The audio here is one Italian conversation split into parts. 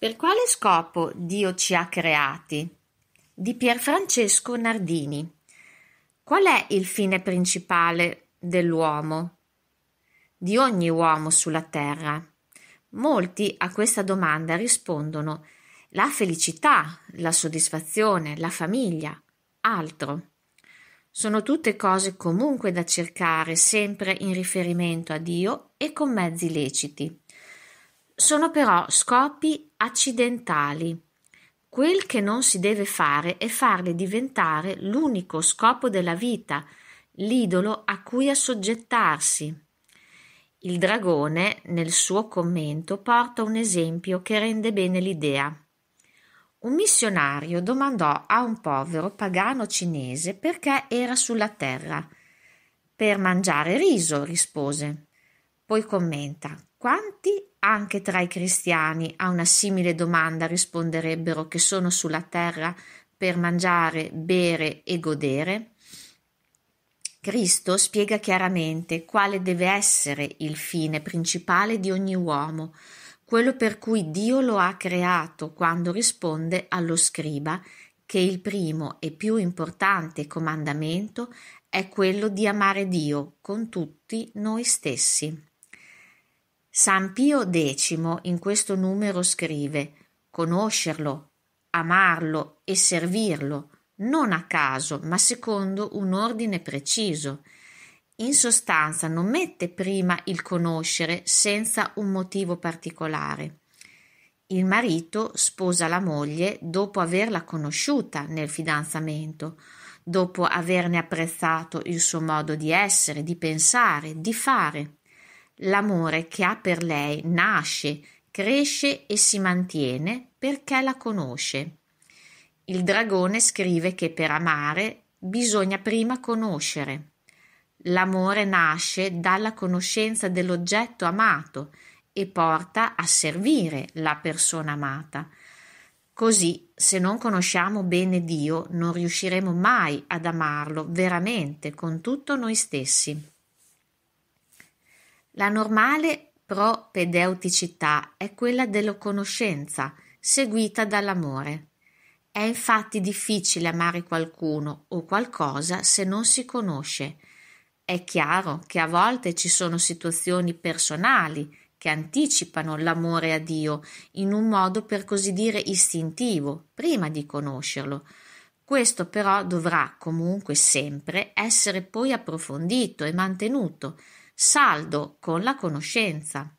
Per quale scopo Dio ci ha creati? Di Pierfrancesco Nardini. Qual è il fine principale dell'uomo? Di ogni uomo sulla terra? Molti a questa domanda rispondono la felicità, la soddisfazione, la famiglia, altro. Sono tutte cose comunque da cercare sempre in riferimento a Dio e con mezzi leciti. Sono però scopi accidentali. Quel che non si deve fare è farle diventare l'unico scopo della vita, l'idolo a cui assoggettarsi. Il dragone, nel suo commento, porta un esempio che rende bene l'idea. Un missionario domandò a un povero pagano cinese perché era sulla terra. Per mangiare riso, rispose. Poi commenta: Quanti anche tra i cristiani a una simile domanda risponderebbero che sono sulla terra per mangiare, bere e godere? Cristo spiega chiaramente quale deve essere il fine principale di ogni uomo, quello per cui Dio lo ha creato quando risponde allo scriba che il primo e più importante comandamento è quello di amare Dio con tutti noi stessi. San Pio X in questo numero scrive conoscerlo, amarlo e servirlo, non a caso, ma secondo un ordine preciso. In sostanza non mette prima il conoscere senza un motivo particolare. Il marito sposa la moglie dopo averla conosciuta nel fidanzamento, dopo averne apprezzato il suo modo di essere, di pensare, di fare. L'amore che ha per lei nasce, cresce e si mantiene perché la conosce. Il dragone scrive che per amare bisogna prima conoscere. L'amore nasce dalla conoscenza dell'oggetto amato e porta a servire la persona amata. Così, se non conosciamo bene Dio, non riusciremo mai ad amarlo veramente con tutto noi stessi. La normale propedeuticità è quella della conoscenza, seguita dall'amore. È infatti difficile amare qualcuno o qualcosa se non si conosce. È chiaro che a volte ci sono situazioni personali che anticipano l'amore a Dio in un modo per così dire istintivo, prima di conoscerlo. Questo però dovrà comunque sempre essere poi approfondito e mantenuto, saldo con la conoscenza.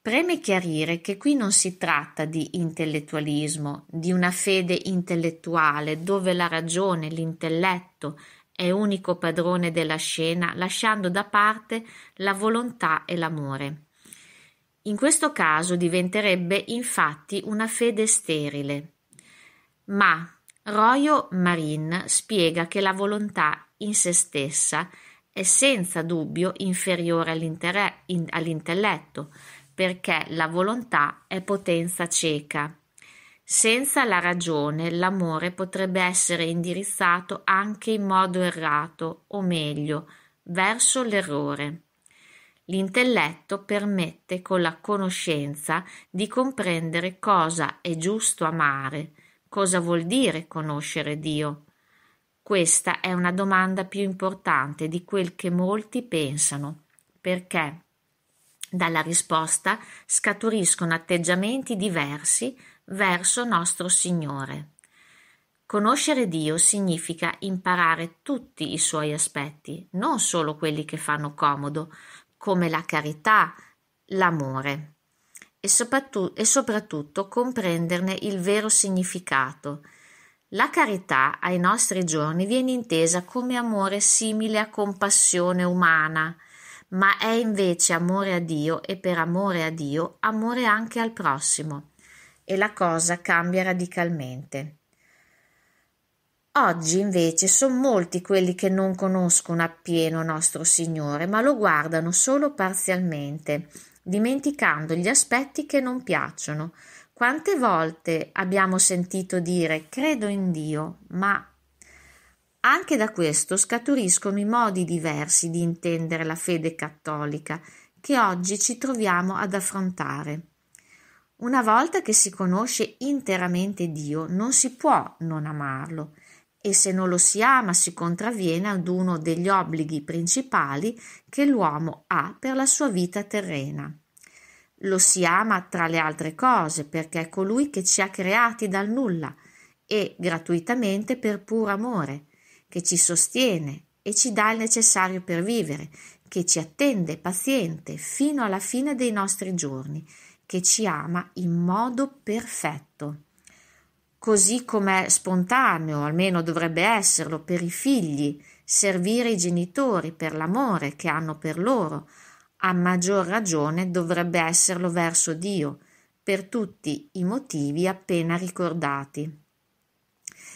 Preme chiarire che qui non si tratta di intellettualismo, di una fede intellettuale dove la ragione, l'intelletto è unico padrone della scena, lasciando da parte la volontà e l'amore. In questo caso diventerebbe infatti una fede sterile. Ma Royo Marin spiega che la volontà in se stessa è senza dubbio inferiore in, all'intelletto, perché la volontà è potenza cieca. Senza la ragione l'amore potrebbe essere indirizzato anche in modo errato, o meglio, verso l'errore. L'intelletto permette con la conoscenza di comprendere cosa è giusto amare, cosa vuol dire conoscere Dio, questa è una domanda più importante di quel che molti pensano, perché dalla risposta scaturiscono atteggiamenti diversi verso nostro Signore. Conoscere Dio significa imparare tutti i suoi aspetti, non solo quelli che fanno comodo, come la carità, l'amore, e soprattutto, e soprattutto comprenderne il vero significato, la carità ai nostri giorni viene intesa come amore simile a compassione umana, ma è invece amore a Dio e per amore a Dio amore anche al prossimo. E la cosa cambia radicalmente. Oggi invece sono molti quelli che non conoscono appieno nostro Signore, ma lo guardano solo parzialmente, dimenticando gli aspetti che non piacciono, quante volte abbiamo sentito dire credo in Dio, ma anche da questo scaturiscono i modi diversi di intendere la fede cattolica che oggi ci troviamo ad affrontare. Una volta che si conosce interamente Dio, non si può non amarlo e se non lo si ama si contravviene ad uno degli obblighi principali che l'uomo ha per la sua vita terrena. Lo si ama tra le altre cose perché è colui che ci ha creati dal nulla e gratuitamente per puro amore, che ci sostiene e ci dà il necessario per vivere, che ci attende paziente fino alla fine dei nostri giorni, che ci ama in modo perfetto. Così com'è spontaneo, almeno dovrebbe esserlo, per i figli servire i genitori per l'amore che hanno per loro, a maggior ragione dovrebbe esserlo verso Dio, per tutti i motivi appena ricordati.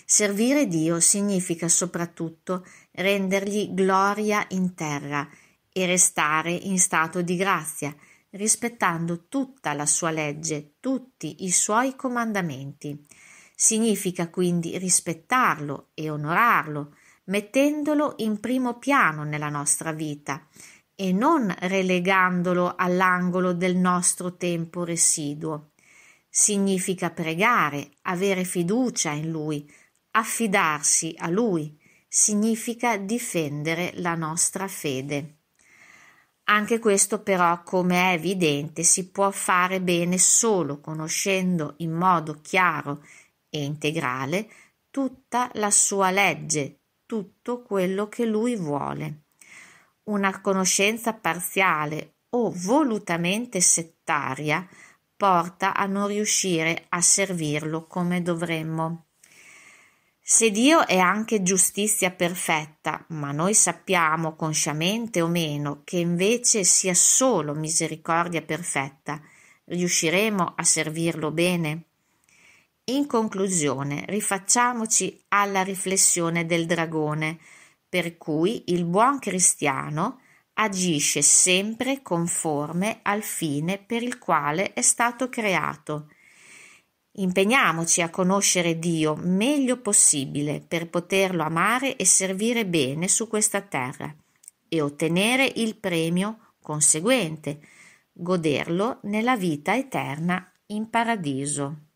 Servire Dio significa soprattutto rendergli gloria in terra e restare in stato di grazia, rispettando tutta la sua legge, tutti i suoi comandamenti. Significa quindi rispettarlo e onorarlo, mettendolo in primo piano nella nostra vita e non relegandolo all'angolo del nostro tempo residuo. Significa pregare, avere fiducia in Lui, affidarsi a Lui, significa difendere la nostra fede. Anche questo però, come è evidente, si può fare bene solo conoscendo in modo chiaro e integrale tutta la sua legge, tutto quello che lui vuole. Una conoscenza parziale o volutamente settaria porta a non riuscire a servirlo come dovremmo. Se Dio è anche giustizia perfetta, ma noi sappiamo consciamente o meno che invece sia solo misericordia perfetta, riusciremo a servirlo bene? In conclusione, rifacciamoci alla riflessione del dragone, per cui il buon cristiano agisce sempre conforme al fine per il quale è stato creato. Impegniamoci a conoscere Dio meglio possibile per poterlo amare e servire bene su questa terra e ottenere il premio conseguente, goderlo nella vita eterna in paradiso.